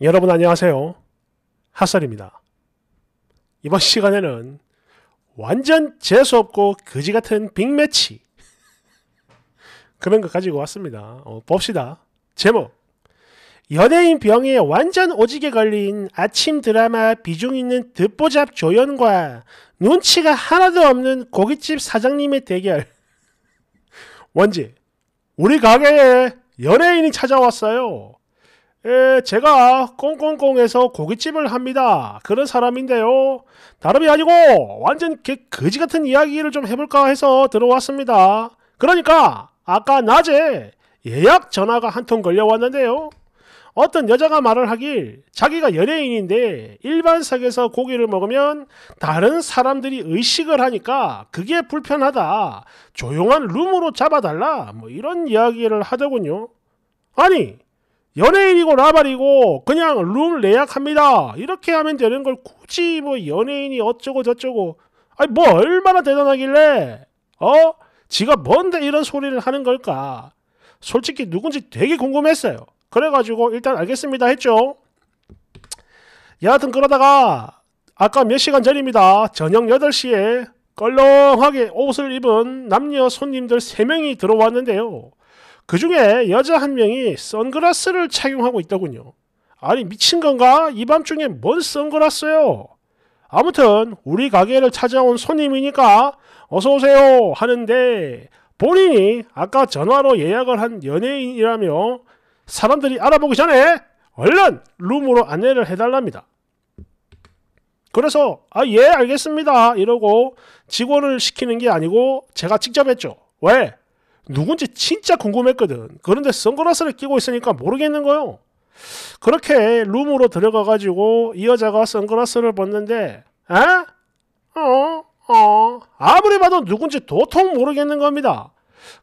여러분 안녕하세요. 핫설입니다. 이번 시간에는 완전 재수없고 거지같은 빅매치 그런 거 가지고 왔습니다. 어, 봅시다. 제목 연예인 병에 완전 오지게 걸린 아침 드라마 비중 있는 듣보잡 조연과 눈치가 하나도 없는 고깃집 사장님의 대결 원지 우리 가게에 연예인이 찾아왔어요. 에, 예, 제가 꽁꽁꽁에서 고깃집을 합니다. 그런 사람인데요. 다름이 아니고 완전 개 그 거지 같은 이야기를 좀 해볼까 해서 들어왔습니다. 그러니까 아까 낮에 예약 전화가 한 통 걸려왔는데요. 어떤 여자가 말을 하길 자기가 연예인인데 일반석에서 고기를 먹으면 다른 사람들이 의식을 하니까 그게 불편하다. 조용한 룸으로 잡아달라. 뭐 이런 이야기를 하더군요. 아니 연예인이고 라발이고 그냥 룸 예약합니다. 이렇게 하면 되는 걸 굳이 뭐 연예인이 어쩌고 저쩌고 아니 뭐 얼마나 대단하길래 어? 지가 뭔데 이런 소리를 하는 걸까? 솔직히 누군지 되게 궁금했어요. 그래가지고 일단 알겠습니다 했죠. 여하튼 그러다가 아까 몇 시간 전입니다. 저녁 8시에 껄렁하게 옷을 입은 남녀 손님들 3명이 들어왔는데요. 그 중에 여자 한 명이 선글라스를 착용하고 있더군요. 아니 미친 건가? 이 밤중에 뭔 선글라스요? 아무튼 우리 가게를 찾아온 손님이니까 어서 오세요 하는데 본인이 아까 전화로 예약을 한 연예인이라며 사람들이 알아보기 전에 얼른 룸으로 안내를 해달랍니다. 그래서 아 예 알겠습니다 이러고 직원을 시키는 게 아니고 제가 직접 했죠. 왜? 누군지 진짜 궁금했거든. 그런데 선글라스를 끼고 있으니까 모르겠는 거요. 그렇게 룸으로 들어가가지고 이 여자가 선글라스를 벗는데, 아? 어? 어? 아무리 봐도 누군지 도통 모르겠는 겁니다.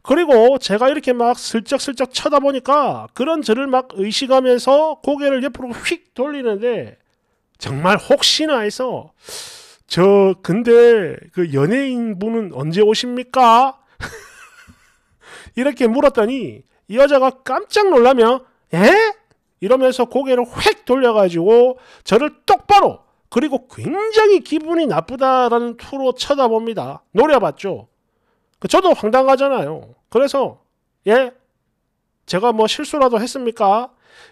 그리고 제가 이렇게 막 슬쩍슬쩍 쳐다보니까 그런 저를 막 의식하면서 고개를 옆으로 휙 돌리는데 정말 혹시나 해서 저 근데 그 연예인 분은 언제 오십니까? 이렇게 물었더니 이 여자가 깜짝 놀라며 에? 이러면서 고개를 획 돌려가지고 저를 똑바로 그리고 굉장히 기분이 나쁘다라는 투로 쳐다봅니다. 노려봤죠. 그 저도 황당하잖아요. 그래서 예? 제가 뭐 실수라도 했습니까?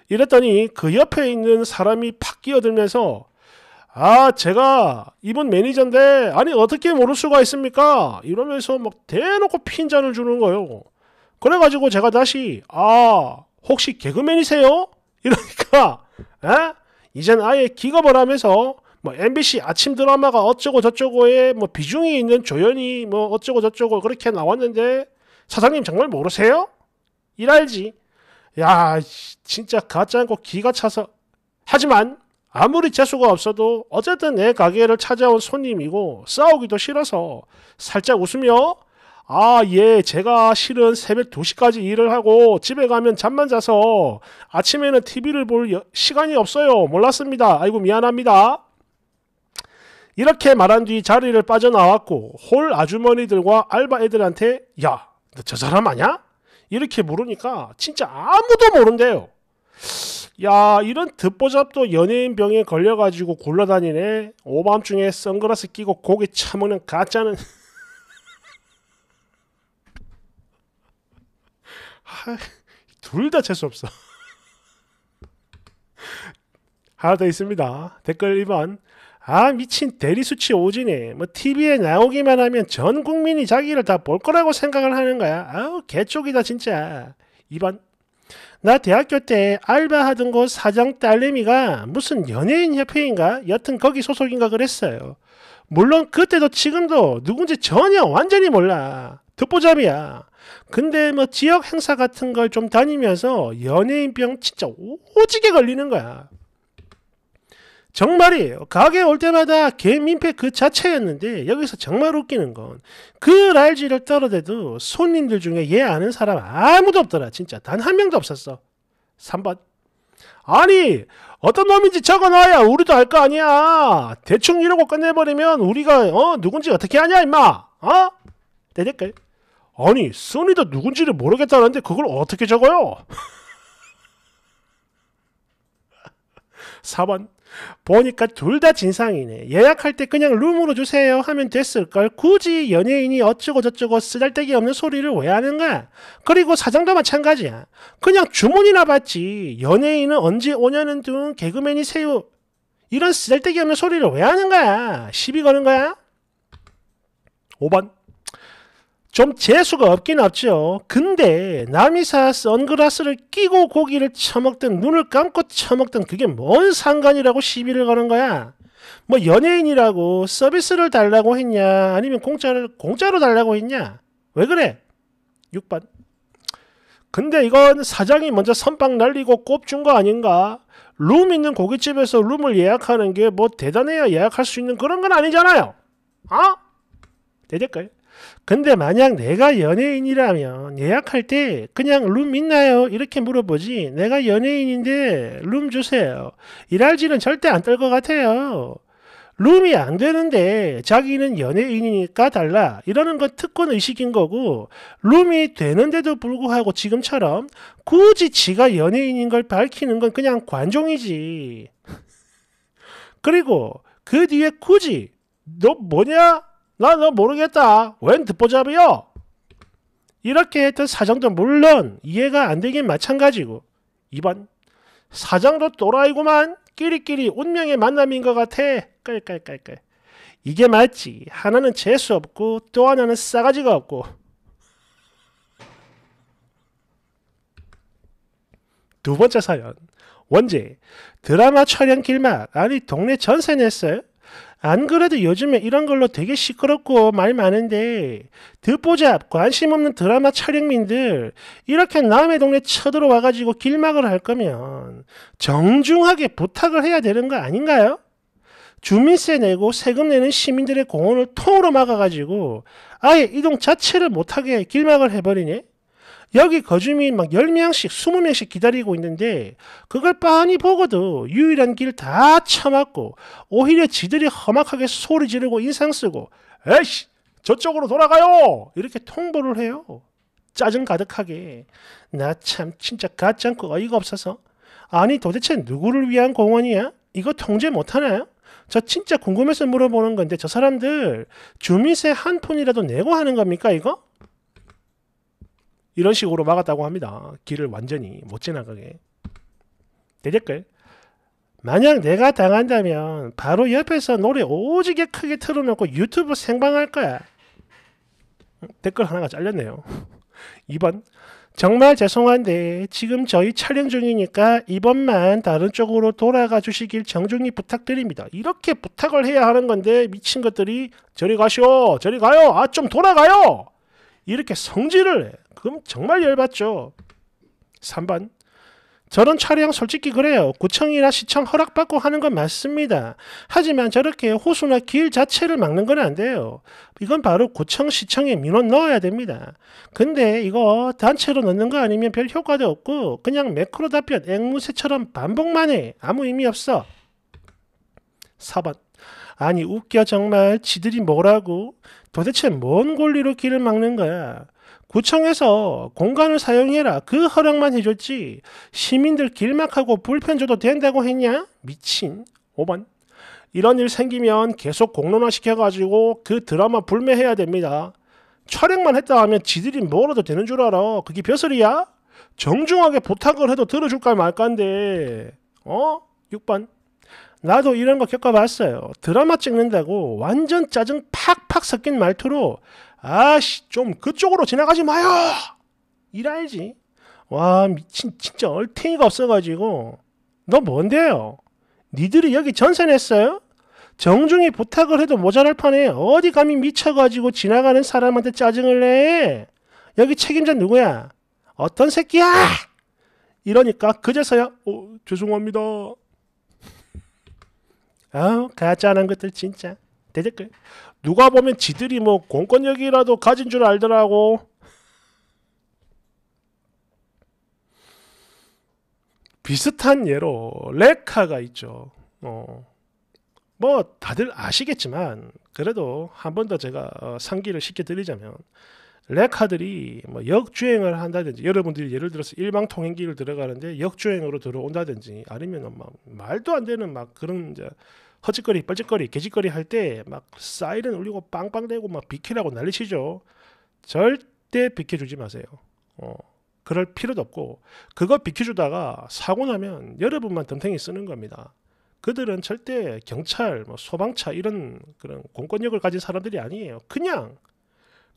이랬더니 그 옆에 있는 사람이 팍 끼어들면서 아 제가 이번 매니저인데 아니 어떻게 모를 수가 있습니까? 이러면서 막 대놓고 핀잔을 주는 거예요. 그래가지고 제가 다시 아 혹시 개그맨이세요? 이러니까 에? 이젠 아예 기겁을 하면서 뭐 MBC 아침 드라마가 어쩌고 저쩌고에 뭐 비중이 있는 조연이 뭐 어쩌고 저쩌고 그렇게 나왔는데 사장님 정말 모르세요? 이알지야 진짜 가짜 않고 기가 차서 하지만 아무리 재수가 없어도 어쨌든 내 가게를 찾아온 손님이고 싸우기도 싫어서 살짝 웃으며 아, 예, 제가 실은 새벽 2시까지 일을 하고 집에 가면 잠만 자서 아침에는 TV를 볼 여, 시간이 없어요. 몰랐습니다. 아이고, 미안합니다. 이렇게 말한 뒤 자리를 빠져나왔고 홀 아주머니들과 알바 애들한테 야, 너 저 사람 아냐? 이렇게 물으니까 진짜 아무도 모른대요. 야 이런 듣보잡도 연예인 병에 걸려가지고 굴러다니네 오밤중에 선글라스 끼고 고기 처먹는 가짜는 둘다 재수 없어. 하나 더 있습니다. 댓글 1번. 아 미친 대리수치 오지네. 뭐 TV에 나오기만 하면 전 국민이 자기를 다 볼 거라고 생각을 하는 거야. 아우 개쪽이다 진짜. 2번. 나 대학교 때 알바하던 곳 사장 딸내미가 무슨 연예인 협회인가 여튼 거기 소속인가 그랬어요. 물론 그때도 지금도 누군지 전혀 완전히 몰라. 듣보잡이야. 근데 뭐 지역 행사 같은 걸 좀 다니면서 연예인병 진짜 오지게 걸리는 거야. 정말이에요. 가게 올 때마다 개민폐 그 자체였는데 여기서 정말 웃기는 건그 랄지를 떨어대도 손님들 중에 얘 예 아는 사람 아무도 없더라. 진짜 단 한 명도 없었어. 3번. 아니 어떤 놈인지 적어놔야 우리도 알 거 아니야. 대충 이러고 끝내버리면 우리가 어 누군지 어떻게 아냐 임마. 어? 대댓글. 아니 써니다 누군지를 모르겠다는데 그걸 어떻게 적어요? 4번 보니까 둘 다 진상이네. 예약할 때 그냥 룸으로 주세요 하면 됐을걸. 굳이 연예인이 어쩌고저쩌고 쓰잘데기 없는 소리를 왜 하는가? 그리고 사장도 마찬가지야. 그냥 주문이나 받지. 연예인은 언제 오냐는 등 개그맨이 세우 이런 쓰잘데기 없는 소리를 왜 하는 가야 시비 거는 거야? 5번 좀 재수가 없긴 없죠. 근데 남이 사 선글라스를 끼고 고기를 처먹든 눈을 감고 처먹든 그게 뭔 상관이라고 시비를 거는 거야. 뭐 연예인이라고 서비스를 달라고 했냐 아니면 공짜를 공짜로 달라고 했냐 왜 그래 6번 근데 이건 사장이 먼저 선빵 날리고 꼽준 거 아닌가 룸 있는 고깃집에서 룸을 예약하는 게 뭐 대단해야 예약할 수 있는 그런 건 아니잖아요 아 어? 대댓글 근데 만약 내가 연예인이라면 예약할 때 그냥 룸 있나요? 이렇게 물어보지 내가 연예인인데 룸 주세요. 일할지는 절대 안떨것 같아요. 룸이 안 되는데 자기는 연예인이니까 달라 이러는 건 특권 의식인 거고 룸이 되는데도 불구하고 지금처럼 굳이 지가 연예인인 걸 밝히는 건 그냥 관종이지 그리고 그 뒤에 굳이 너 뭐냐 나너 모르겠다. 웬 듣보잡이요? 이렇게 했던 사장도 물론 이해가 안 되긴 마찬가지고 2번 사장도 또라이구만 끼리끼리 운명의 만남인 것 같아 깔깔깔깔 이게 맞지 하나는 재수 없고 또 하나는 싸가지가 없고 두 번째 사연 원제 드라마 촬영 길막 아니 동네 전세 냈어요? 안 그래도 요즘에 이런 걸로 되게 시끄럽고 말 많은데 듣보잡 관심 없는 드라마 촬영민들 이렇게 남의 동네 쳐들어와 가지고 길막을 할 거면 정중하게 부탁을 해야 되는 거 아닌가요? 주민세 내고 세금 내는 시민들의 공원을 통으로 막아가지고 아예 이동 자체를 못하게 길막을 해버리네? 여기 거주민 막 10명씩, 20명씩 기다리고 있는데 그걸 빤히 보고도 유일한 길 다 참았고 오히려 지들이 험악하게 소리 지르고 인상 쓰고 에이씨 저쪽으로 돌아가요 이렇게 통보를 해요. 짜증 가득하게 나 참 진짜 가짜않고 어이가 없어서 아니 도대체 누구를 위한 공원이야? 이거 통제 못하나요? 저 진짜 궁금해서 물어보는 건데 저 사람들 주민세 한 푼이라도 내고 하는 겁니까 이거? 이런 식으로 막았다고 합니다. 길을 완전히 못 지나가게. 대댓글. 만약 내가 당한다면 바로 옆에서 노래 오지게 크게 틀어놓고 유튜브 생방할 거야. 댓글 하나가 잘렸네요. 2번. 정말 죄송한데 지금 저희 촬영 중이니까 이번만 다른 쪽으로 돌아가 주시길 정중히 부탁드립니다. 이렇게 부탁을 해야 하는 건데 미친 것들이 저리 가시오. 저리 가요. 아 좀 돌아가요. 이렇게 성질을 해. 그럼 정말 열받죠. 3번. 저런 촬영 솔직히 그래요. 구청이나 시청 허락받고 하는 건 맞습니다. 하지만 저렇게 호수나 길 자체를 막는 건 안 돼요. 이건 바로 구청 시청에 민원 넣어야 됩니다. 근데 이거 단체로 넣는 거 아니면 별 효과도 없고 그냥 매크로 답변 앵무새처럼 반복만 해. 아무 의미 없어. 4번. 아니 웃겨 정말 지들이 뭐라고 도대체 뭔 권리로 길을 막는 거야. 구청에서 공간을 사용해라 그 허락만 해줬지 시민들 길막하고 불편 줘도 된다고 했냐? 미친 5번 이런 일 생기면 계속 공론화시켜가지고 그 드라마 불매해야 됩니다. 촬영만 했다 하면 지들이 뭐라도 되는 줄 알아. 그게 벼슬이야? 정중하게 부탁을 해도 들어줄까 말까인데. 어? 6번. 나도 이런 거 겪어봤어요. 드라마 찍는다고 완전 짜증 팍팍 섞인 말투로 아씨 좀 그쪽으로 지나가지 마요. 이랄지. 와 미친 진짜 얼탱이가 없어가지고 너 뭔데요? 니들이 여기 전세 냈어요? 정중히 부탁을 해도 모자랄 판에 어디 감히 미쳐가지고 지나가는 사람한테 짜증을 내? 여기 책임자 누구야? 어떤 새끼야? 이러니까 그제서야 어, 죄송합니다. 아, 어? 가짜는 것들 진짜. 대댓글. 누가 보면 지들이 뭐 공권력이라도 가진 줄 알더라고. 비슷한 예로 레카가 있죠. 어. 뭐 다들 아시겠지만 그래도 한 번 더 제가 어, 상기를 시켜드리자면 레카들이 뭐 역주행을 한다든지 여러분들이 예를 들어서 일방 통행기를 들어가는데 역주행으로 들어온다든지 아니면 막 말도 안 되는 막 그런 이제 허짓거리, 뻘짓거리, 개짓거리 할 때 막 사이렌 울리고 빵빵대고 막 비키라고 난리치죠. 절대 비켜주지 마세요. 어, 그럴 필요도 없고 그거 비켜주다가 사고 나면 여러분만 덤탱이 쓰는 겁니다. 그들은 절대 경찰, 뭐 소방차 이런 그런 공권력을 가진 사람들이 아니에요. 그냥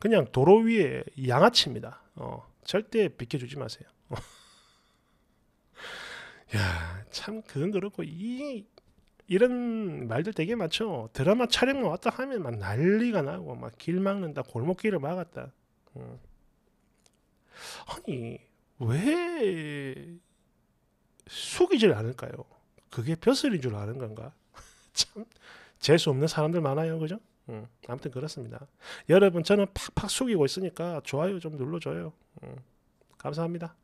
그냥 도로 위에 양아치입니다. 어, 절대 비켜주지 마세요. 야, 참 그건 그렇고 이 이런 말들 되게 많죠. 드라마 촬영 왔다 하면 막 난리가 나고 막 길 막는다, 골목길을 막았다. 어. 아니 왜 속이질 않을까요? 그게 벼슬인 줄 아는 건가? 참 재수 없는 사람들 많아요, 그죠? 음, 아무튼 그렇습니다. 여러분 저는 팍팍 숙이고 있으니까 좋아요 좀 눌러줘요. 음, 감사합니다.